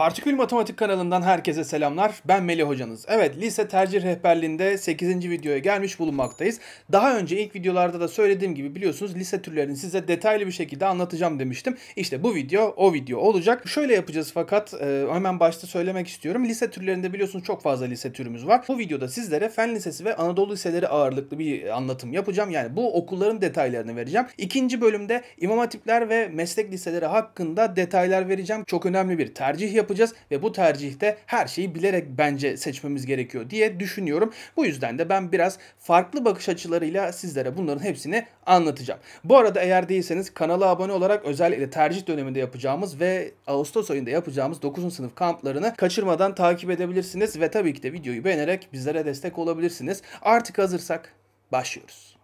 Partikül Matematik kanalından herkese selamlar. Ben Melih hocanız. Evet, lise tercih rehberliğinde 8. videoya gelmiş bulunmaktayız. Daha önce ilk videolarda da söylediğim gibi biliyorsunuz lise türlerini size detaylı bir şekilde anlatacağım demiştim. İşte bu video o video olacak. Şöyle yapacağız fakat e, hemen başta söylemek istiyorum. Lise türlerinde biliyorsunuz çok fazla lise türümüz var. Bu videoda sizlere Fen Lisesi ve Anadolu Liseleri ağırlıklı bir anlatım yapacağım. Yani bu okulların detaylarını vereceğim. İkinci bölümde İmam Hatipler ve Meslek Liseleri hakkında detaylar vereceğim. Çok önemli bir tercih yapacağım yapacağız ve bu tercihte her şeyi bilerek bence seçmemiz gerekiyor diye düşünüyorum. Bu yüzden de ben biraz farklı bakış açılarıyla sizlere bunların hepsini anlatacağım. Bu arada eğer değilseniz kanala abone olarak özellikle tercih döneminde yapacağımız ve Ağustos ayında yapacağımız 9. sınıf kamplarını kaçırmadan takip edebilirsiniz ve tabii ki de videoyu beğenerek bizlere destek olabilirsiniz. Artık hazırsak başlıyoruz.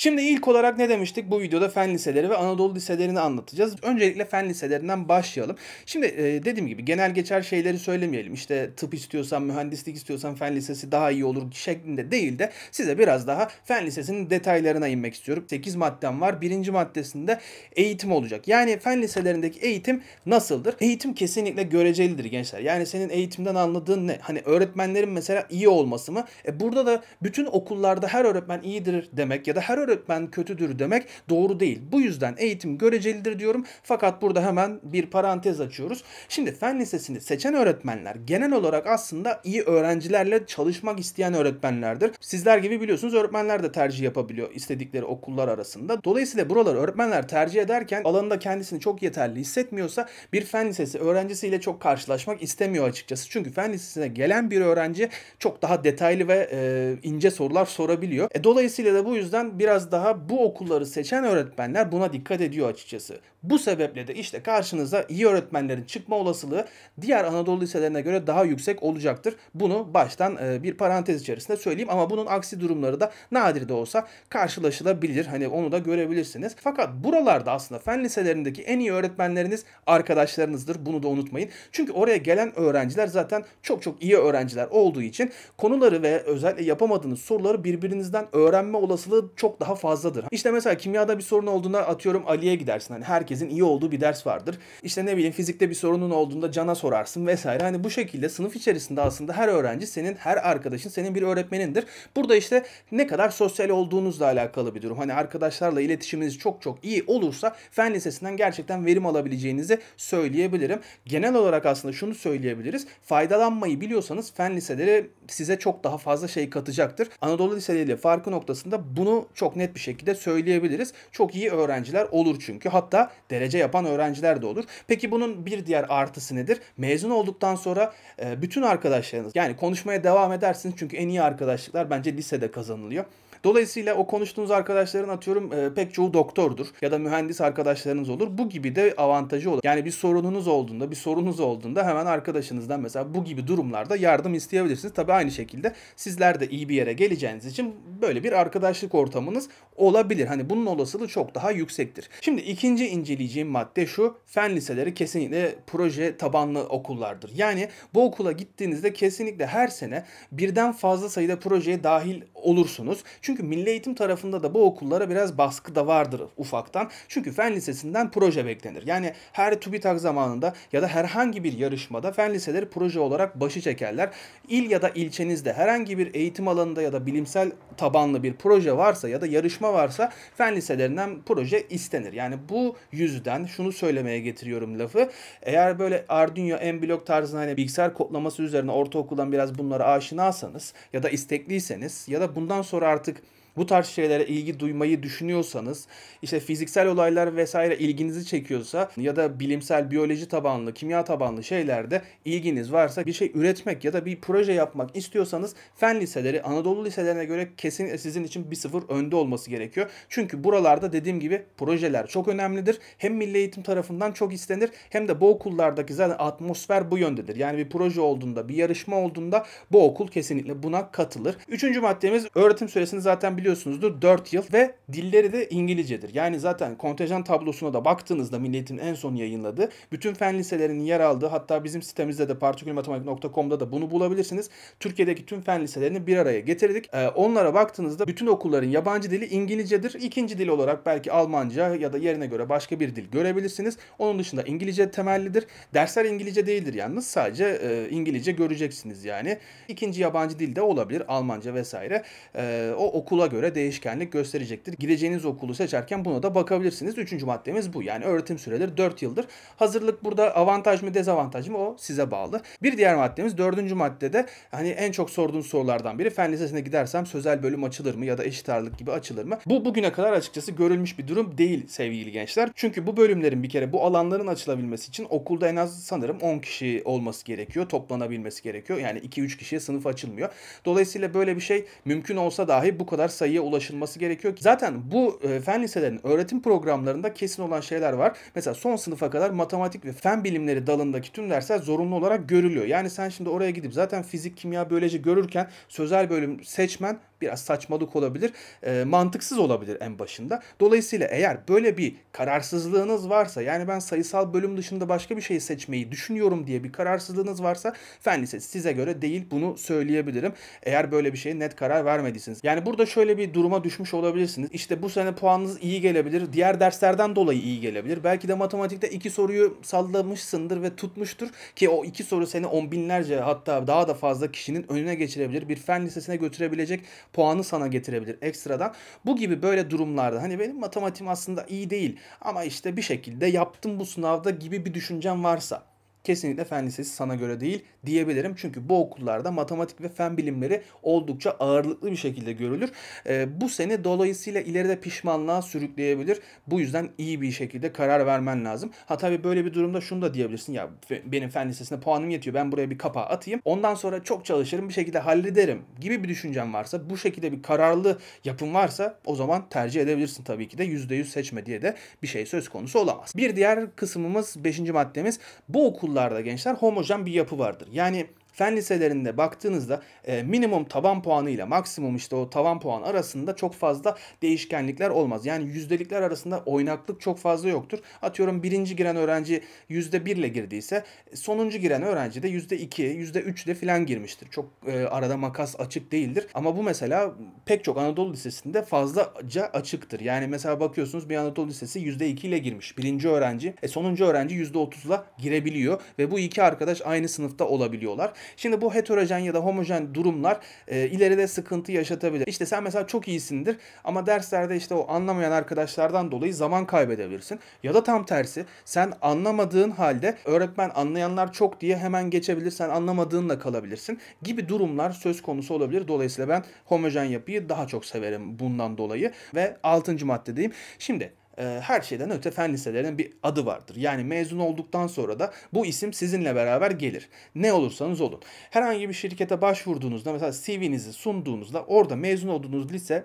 Şimdi ilk olarak ne demiştik? Bu videoda fen liseleri ve Anadolu liselerini anlatacağız. Öncelikle fen liselerinden başlayalım. Şimdi e, dediğim gibi genel geçer şeyleri söylemeyelim. İşte tıp istiyorsan, mühendislik istiyorsan fen lisesi daha iyi olur şeklinde değil de size biraz daha fen lisesinin detaylarına inmek istiyorum. 8 maddem var. Birinci maddesinde eğitim olacak. Yani fen liselerindeki eğitim nasıldır? Eğitim kesinlikle görecelidir gençler. Yani senin eğitimden anladığın ne? Hani öğretmenlerin mesela iyi olması mı? E, burada da bütün okullarda her öğretmen iyidir demek ya da her öğretmen kötüdür demek doğru değil. Bu yüzden eğitim görecelidir diyorum. Fakat burada hemen bir parantez açıyoruz. Şimdi fen lisesini seçen öğretmenler genel olarak aslında iyi öğrencilerle çalışmak isteyen öğretmenlerdir. Sizler gibi biliyorsunuz öğretmenler de tercih yapabiliyor istedikleri okullar arasında. Dolayısıyla buraları öğretmenler tercih ederken alanında kendisini çok yeterli hissetmiyorsa bir fen lisesi öğrencisiyle çok karşılaşmak istemiyor açıkçası. Çünkü fen lisesine gelen bir öğrenci çok daha detaylı ve e, ince sorular sorabiliyor. E, dolayısıyla da bu yüzden biraz biraz daha bu okulları seçen öğretmenler buna dikkat ediyor açıkçası. Bu sebeple de işte karşınıza iyi öğretmenlerin çıkma olasılığı diğer Anadolu liselerine göre daha yüksek olacaktır. Bunu baştan e, bir parantez içerisinde söyleyeyim ama bunun aksi durumları da nadir de olsa karşılaşılabilir. Hani onu da görebilirsiniz. Fakat buralarda aslında fen liselerindeki en iyi öğretmenleriniz arkadaşlarınızdır. Bunu da unutmayın. Çünkü oraya gelen öğrenciler zaten çok çok iyi öğrenciler olduğu için konuları ve özellikle yapamadığınız soruları birbirinizden öğrenme olasılığı çok daha fazladır. İşte mesela kimyada bir sorun olduğunda atıyorum Ali'ye gidersin. Hani her herkesin iyi olduğu bir ders vardır. İşte ne bileyim fizikte bir sorunun olduğunda cana sorarsın vesaire. Hani bu şekilde sınıf içerisinde aslında her öğrenci senin her arkadaşın senin bir öğretmenindir. Burada işte ne kadar sosyal olduğunuzla alakalı bir durum. Hani arkadaşlarla iletişiminiz çok çok iyi olursa fen lisesinden gerçekten verim alabileceğinizi söyleyebilirim. Genel olarak aslında şunu söyleyebiliriz. Faydalanmayı biliyorsanız fen liseleri size çok daha fazla şey katacaktır. Anadolu liseleriyle farkı noktasında bunu çok net bir şekilde söyleyebiliriz. Çok iyi öğrenciler olur çünkü. Hatta derece yapan öğrenciler de olur. Peki bunun bir diğer artısı nedir? Mezun olduktan sonra e, bütün arkadaşlarınız yani konuşmaya devam edersiniz çünkü en iyi arkadaşlıklar bence lisede kazanılıyor. Dolayısıyla o konuştuğunuz arkadaşların atıyorum e, pek çoğu doktordur ya da mühendis arkadaşlarınız olur. Bu gibi de avantajı olur. Yani bir sorununuz olduğunda, bir sorunuz olduğunda hemen arkadaşınızdan mesela bu gibi durumlarda yardım isteyebilirsiniz. Tabii aynı şekilde sizler de iyi bir yere geleceğiniz için böyle bir arkadaşlık ortamınız olabilir. Hani bunun olasılığı çok daha yüksektir. Şimdi ikinci incil söyleyeceğim madde şu. Fen liseleri kesinlikle proje tabanlı okullardır. Yani bu okula gittiğinizde kesinlikle her sene birden fazla sayıda projeye dahil olursunuz. Çünkü milli eğitim tarafında da bu okullara biraz baskı da vardır ufaktan. Çünkü fen lisesinden proje beklenir. Yani her TÜBİTAK zamanında ya da herhangi bir yarışmada fen liseleri proje olarak başı çekerler. İl ya da ilçenizde herhangi bir eğitim alanında ya da bilimsel tabanlı bir proje varsa ya da yarışma varsa fen liselerinden proje istenir. Yani bu yüzden şunu söylemeye getiriyorum lafı. Eğer böyle Arduino, M-Block tarzında hani bilgisayar kodlaması üzerine ortaokuldan biraz bunlara aşinasanız ya da istekliyseniz ya da bundan sonra artık bu tarz şeylere ilgi duymayı düşünüyorsanız, işte fiziksel olaylar vesaire ilginizi çekiyorsa ya da bilimsel, biyoloji tabanlı, kimya tabanlı şeylerde ilginiz varsa bir şey üretmek ya da bir proje yapmak istiyorsanız fen liseleri Anadolu liselerine göre kesin sizin için bir sıfır önde olması gerekiyor. Çünkü buralarda dediğim gibi projeler çok önemlidir. Hem milli eğitim tarafından çok istenir hem de bu okullardaki zaten atmosfer bu yöndedir. Yani bir proje olduğunda, bir yarışma olduğunda bu okul kesinlikle buna katılır. Üçüncü maddemiz öğretim süresini zaten biliyorsunuzdur 4 yıl ve dilleri de İngilizcedir. Yani zaten kontenjan tablosuna da baktığınızda milletin en son yayınladığı bütün fen liselerinin yer aldığı hatta bizim sitemizde de partikülmatematik.com'da da bunu bulabilirsiniz. Türkiye'deki tüm fen liselerini bir araya getirdik. Ee, onlara baktığınızda bütün okulların yabancı dili İngilizcedir. İkinci dil olarak belki Almanca ya da yerine göre başka bir dil görebilirsiniz. Onun dışında İngilizce temellidir. Dersler İngilizce değildir yalnız sadece e, İngilizce göreceksiniz yani. İkinci yabancı dil de olabilir Almanca vesaire. E, o okula göre değişkenlik gösterecektir. Gideceğiniz okulu seçerken buna da bakabilirsiniz. Üçüncü maddemiz bu. Yani öğretim süreleri 4 yıldır. Hazırlık burada avantaj mı dezavantaj mı o size bağlı. Bir diğer maddemiz dördüncü maddede hani en çok sorduğun sorulardan biri fen lisesine gidersem sözel bölüm açılır mı ya da eşit ağırlık gibi açılır mı? Bu bugüne kadar açıkçası görülmüş bir durum değil sevgili gençler. Çünkü bu bölümlerin bir kere bu alanların açılabilmesi için okulda en az sanırım 10 kişi olması gerekiyor. Toplanabilmesi gerekiyor. Yani 2-3 kişiye sınıf açılmıyor. Dolayısıyla böyle bir şey mümkün olsa dahi bu kadar sayıya ulaşılması gerekiyor. Zaten bu e, fen liselerinin öğretim programlarında kesin olan şeyler var. Mesela son sınıfa kadar matematik ve fen bilimleri dalındaki tüm dersler zorunlu olarak görülüyor. Yani sen şimdi oraya gidip zaten fizik, kimya, biyoloji görürken sözel bölüm seçmen biraz saçmalık olabilir, e, mantıksız olabilir en başında. Dolayısıyla eğer böyle bir kararsızlığınız varsa yani ben sayısal bölüm dışında başka bir şey seçmeyi düşünüyorum diye bir kararsızlığınız varsa fen lisesi size göre değil bunu söyleyebilirim. Eğer böyle bir şeye net karar vermediyseniz. Yani burada şöyle bir duruma düşmüş olabilirsiniz. İşte bu sene puanınız iyi gelebilir. Diğer derslerden dolayı iyi gelebilir. Belki de matematikte iki soruyu sallamışsındır ve tutmuştur ki o iki soru seni on binlerce hatta daha da fazla kişinin önüne geçirebilir. Bir fen lisesine götürebilecek puanı sana getirebilir ekstradan. Bu gibi böyle durumlarda hani benim matematiğim aslında iyi değil ama işte bir şekilde yaptım bu sınavda gibi bir düşüncem varsa kesinlikle fen lisesi sana göre değil diyebilirim. Çünkü bu okullarda matematik ve fen bilimleri oldukça ağırlıklı bir şekilde görülür. E, bu seni dolayısıyla ileride pişmanlığa sürükleyebilir. Bu yüzden iyi bir şekilde karar vermen lazım. Ha tabii böyle bir durumda şunu da diyebilirsin. Ya benim fen lisesine puanım yetiyor. Ben buraya bir kapağı atayım. Ondan sonra çok çalışırım bir şekilde hallederim gibi bir düşüncen varsa bu şekilde bir kararlı yapın varsa o zaman tercih edebilirsin tabii ki de. %100 seçme diye de bir şey söz konusu olamaz. Bir diğer kısmımız 5. maddemiz bu okul okullarda gençler homojen bir yapı vardır. Yani Fen liselerinde baktığınızda e, minimum taban puanı ile maksimum işte o tavan puan arasında çok fazla değişkenlikler olmaz. Yani yüzdelikler arasında oynaklık çok fazla yoktur. Atıyorum birinci giren öğrenci yüzde birle girdiyse sonuncu giren öğrenci de yüzde iki, yüzde üç üçle filan girmiştir. Çok e, arada makas açık değildir. Ama bu mesela pek çok Anadolu Lisesi'nde fazlaca açıktır. Yani mesela bakıyorsunuz bir Anadolu Lisesi yüzde iki ile girmiş. Birinci öğrenci, e, sonuncu öğrenci yüzde otuzla girebiliyor ve bu iki arkadaş aynı sınıfta olabiliyorlar. Şimdi bu heterojen ya da homojen durumlar e, ileride sıkıntı yaşatabilir. İşte sen mesela çok iyisindir ama derslerde işte o anlamayan arkadaşlardan dolayı zaman kaybedebilirsin. Ya da tam tersi sen anlamadığın halde öğretmen anlayanlar çok diye hemen geçebilir. Sen anlamadığınla kalabilirsin gibi durumlar söz konusu olabilir. Dolayısıyla ben homojen yapıyı daha çok severim bundan dolayı ve 6. maddedeyim. Şimdi e, her şeyden öte fen liselerinin bir adı vardır. Yani mezun olduktan sonra da bu isim sizinle beraber gelir. Ne olursanız olun. Herhangi bir şirkete başvurduğunuzda mesela CV'nizi sunduğunuzda orada mezun olduğunuz lise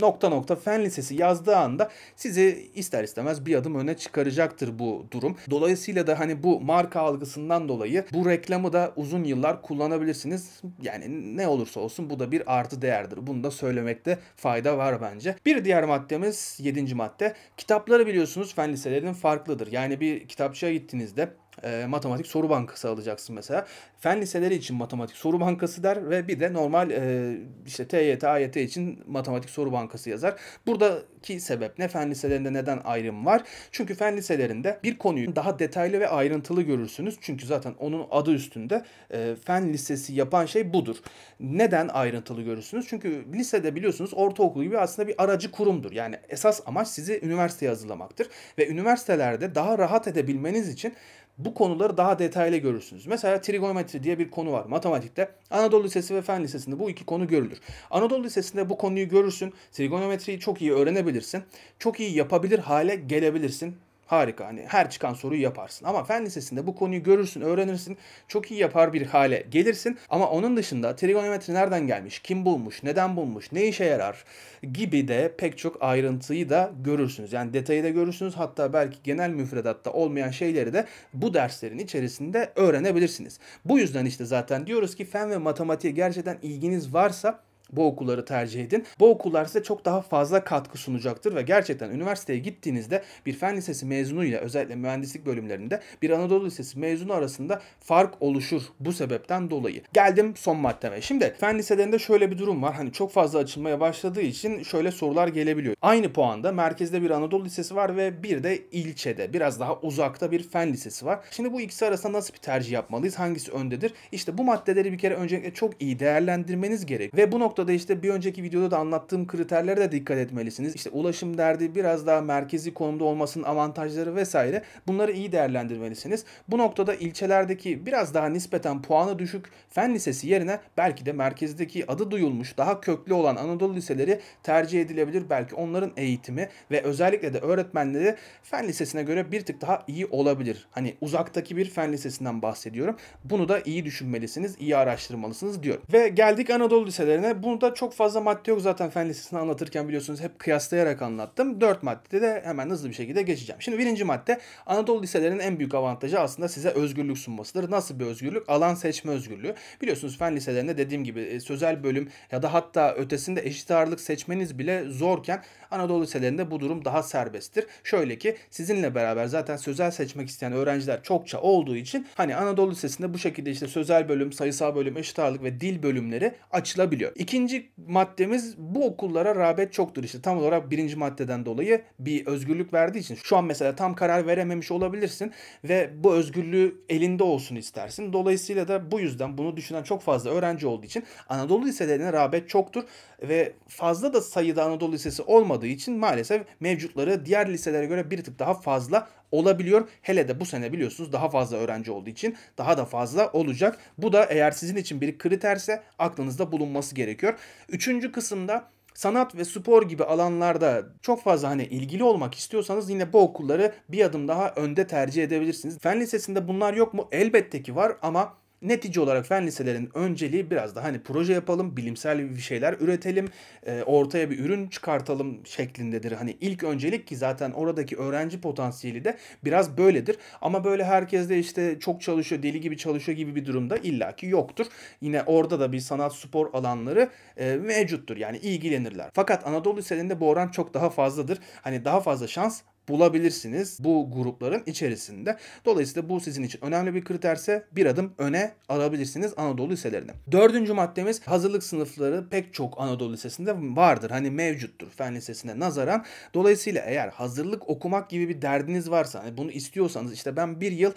nokta nokta fen lisesi yazdığı anda sizi ister istemez bir adım öne çıkaracaktır bu durum. Dolayısıyla da hani bu marka algısından dolayı bu reklamı da uzun yıllar kullanabilirsiniz. Yani ne olursa olsun bu da bir artı değerdir. Bunu da söylemekte fayda var bence. Bir diğer maddemiz 7. madde. Kitapları biliyorsunuz fen liselerinin farklıdır. Yani bir kitapçıya gittiğinizde e, matematik soru bankası alacaksın mesela. Fen liseleri için matematik soru bankası der ve bir de normal e, işte TYT, AYT için matematik soru bankası yazar. Buradaki sebep ne? Fen liselerinde neden ayrım var? Çünkü fen liselerinde bir konuyu daha detaylı ve ayrıntılı görürsünüz. Çünkü zaten onun adı üstünde e, fen lisesi yapan şey budur. Neden ayrıntılı görürsünüz? Çünkü lisede biliyorsunuz ortaokul gibi aslında bir aracı kurumdur. Yani esas amaç sizi üniversiteye hazırlamaktır. Ve üniversitelerde daha rahat edebilmeniz için bu konuları daha detaylı görürsünüz. Mesela trigonometri diye bir konu var matematikte. Anadolu Lisesi ve Fen Lisesi'nde bu iki konu görülür. Anadolu Lisesi'nde bu konuyu görürsün. Trigonometriyi çok iyi öğrenebilirsin. Çok iyi yapabilir hale gelebilirsin. Harika hani her çıkan soruyu yaparsın. Ama fen lisesinde bu konuyu görürsün, öğrenirsin, çok iyi yapar bir hale gelirsin. Ama onun dışında trigonometri nereden gelmiş, kim bulmuş, neden bulmuş, ne işe yarar gibi de pek çok ayrıntıyı da görürsünüz. Yani detayı da görürsünüz. Hatta belki genel müfredatta olmayan şeyleri de bu derslerin içerisinde öğrenebilirsiniz. Bu yüzden işte zaten diyoruz ki fen ve matematiğe gerçekten ilginiz varsa bu okulları tercih edin. Bu okullar size çok daha fazla katkı sunacaktır ve gerçekten üniversiteye gittiğinizde bir fen lisesi mezunuyla özellikle mühendislik bölümlerinde bir Anadolu Lisesi mezunu arasında fark oluşur bu sebepten dolayı. Geldim son maddeme. Şimdi fen liselerinde şöyle bir durum var. Hani çok fazla açılmaya başladığı için şöyle sorular gelebiliyor. Aynı puanda merkezde bir Anadolu Lisesi var ve bir de ilçede biraz daha uzakta bir fen lisesi var. Şimdi bu ikisi arasında nasıl bir tercih yapmalıyız? Hangisi öndedir? İşte bu maddeleri bir kere öncelikle çok iyi değerlendirmeniz gerek ve bu nokta noktada işte bir önceki videoda da anlattığım kriterlere de dikkat etmelisiniz. İşte ulaşım derdi biraz daha merkezi konumda olmasının avantajları vesaire bunları iyi değerlendirmelisiniz. Bu noktada ilçelerdeki biraz daha nispeten puanı düşük fen lisesi yerine belki de merkezdeki adı duyulmuş daha köklü olan Anadolu liseleri tercih edilebilir. Belki onların eğitimi ve özellikle de öğretmenleri fen lisesine göre bir tık daha iyi olabilir. Hani uzaktaki bir fen lisesinden bahsediyorum. Bunu da iyi düşünmelisiniz, iyi araştırmalısınız diyorum. Ve geldik Anadolu liselerine. Bu burada çok fazla madde yok zaten fen lisesini anlatırken biliyorsunuz hep kıyaslayarak anlattım. Dört maddede de hemen hızlı bir şekilde geçeceğim. Şimdi birinci madde Anadolu liselerinin en büyük avantajı aslında size özgürlük sunmasıdır. Nasıl bir özgürlük? Alan seçme özgürlüğü. Biliyorsunuz fen liselerinde dediğim gibi e, sözel bölüm ya da hatta ötesinde eşit ağırlık seçmeniz bile zorken Anadolu liselerinde bu durum daha serbesttir. Şöyle ki sizinle beraber zaten sözel seçmek isteyen öğrenciler çokça olduğu için hani Anadolu Lisesi'nde bu şekilde işte sözel bölüm, sayısal bölüm, eşit ağırlık ve dil bölümleri açılabiliyor. İki İkinci maddemiz bu okullara rağbet çoktur işte tam olarak birinci maddeden dolayı bir özgürlük verdiği için şu an mesela tam karar verememiş olabilirsin ve bu özgürlüğü elinde olsun istersin. Dolayısıyla da bu yüzden bunu düşünen çok fazla öğrenci olduğu için Anadolu liselerine rağbet çoktur ve fazla da sayıda Anadolu lisesi olmadığı için maalesef mevcutları diğer liselere göre bir tık daha fazla olabiliyor. Hele de bu sene biliyorsunuz daha fazla öğrenci olduğu için daha da fazla olacak. Bu da eğer sizin için bir kriterse aklınızda bulunması gerekiyor. Üçüncü kısımda sanat ve spor gibi alanlarda çok fazla hani ilgili olmak istiyorsanız yine bu okulları bir adım daha önde tercih edebilirsiniz. Fen lisesinde bunlar yok mu? Elbette ki var ama Netice olarak fen liselerin önceliği biraz da hani proje yapalım, bilimsel bir şeyler üretelim, e, ortaya bir ürün çıkartalım şeklindedir. Hani ilk öncelik ki zaten oradaki öğrenci potansiyeli de biraz böyledir. Ama böyle herkes de işte çok çalışıyor, deli gibi çalışıyor gibi bir durumda illaki yoktur. Yine orada da bir sanat spor alanları e, mevcuttur. Yani ilgilenirler. Fakat Anadolu liselerinde bu oran çok daha fazladır. Hani daha fazla şans bulabilirsiniz bu grupların içerisinde. Dolayısıyla bu sizin için önemli bir kriterse bir adım öne alabilirsiniz Anadolu liselerini. Dördüncü maddemiz hazırlık sınıfları pek çok Anadolu lisesinde vardır. Hani mevcuttur fen lisesine nazaran. Dolayısıyla eğer hazırlık okumak gibi bir derdiniz varsa hani bunu istiyorsanız işte ben bir yıl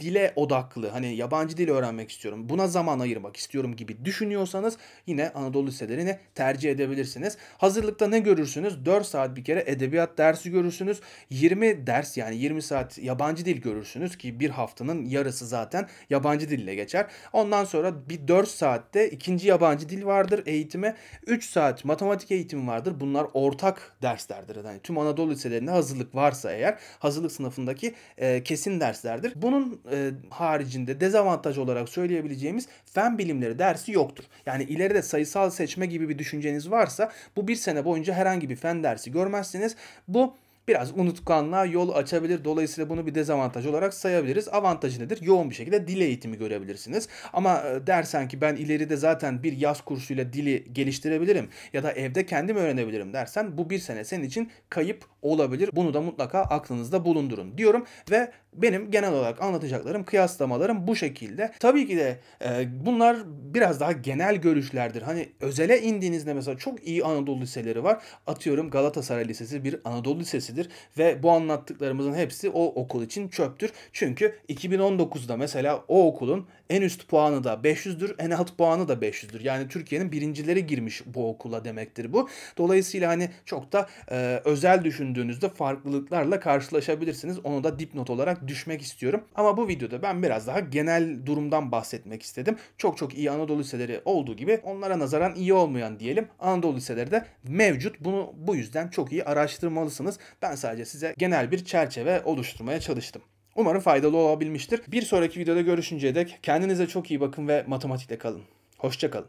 dile odaklı hani yabancı dil öğrenmek istiyorum buna zaman ayırmak istiyorum gibi düşünüyorsanız yine Anadolu liselerini tercih edebilirsiniz. Hazırlıkta ne görürsünüz? 4 saat bir kere edebiyat dersi görürsünüz. 20 ders yani 20 saat yabancı dil görürsünüz ki bir haftanın yarısı zaten yabancı dille geçer. Ondan sonra bir 4 saatte ikinci yabancı dil vardır eğitime. 3 saat matematik eğitimi vardır. Bunlar ortak derslerdir. Yani tüm Anadolu liselerinde hazırlık varsa eğer hazırlık sınıfındaki e, kesin derslerdir. Bunun e, haricinde dezavantaj olarak söyleyebileceğimiz fen bilimleri dersi yoktur. Yani ileride sayısal seçme gibi bir düşünceniz varsa bu bir sene boyunca herhangi bir fen dersi görmezsiniz. Bu biraz unutkanlığa yol açabilir. Dolayısıyla bunu bir dezavantaj olarak sayabiliriz. Avantajı nedir? Yoğun bir şekilde dil eğitimi görebilirsiniz. Ama e, dersen ki ben ileride zaten bir yaz kursuyla dili geliştirebilirim ya da evde kendim öğrenebilirim dersen bu bir sene senin için kayıp olabilir. Bunu da mutlaka aklınızda bulundurun diyorum ve benim genel olarak anlatacaklarım, kıyaslamalarım bu şekilde. Tabii ki de e, bunlar biraz daha genel görüşlerdir. Hani özele indiğinizde mesela çok iyi Anadolu liseleri var. Atıyorum Galatasaray Lisesi bir Anadolu lisesi hepsidir ve bu anlattıklarımızın hepsi o okul için çöptür. Çünkü 2019'da mesela o okulun en üst puanı da 500'dür, en alt puanı da 500'dür. Yani Türkiye'nin birincileri girmiş bu okula demektir bu. Dolayısıyla hani çok da e, özel düşündüğünüzde farklılıklarla karşılaşabilirsiniz. Onu da dipnot olarak düşmek istiyorum. Ama bu videoda ben biraz daha genel durumdan bahsetmek istedim. Çok çok iyi Anadolu liseleri olduğu gibi onlara nazaran iyi olmayan diyelim Anadolu liseleri de mevcut. Bunu bu yüzden çok iyi araştırmalısınız. Ben ben sadece size genel bir çerçeve oluşturmaya çalıştım. Umarım faydalı olabilmiştir. Bir sonraki videoda görüşünceye dek kendinize çok iyi bakın ve matematikle kalın. Hoşçakalın.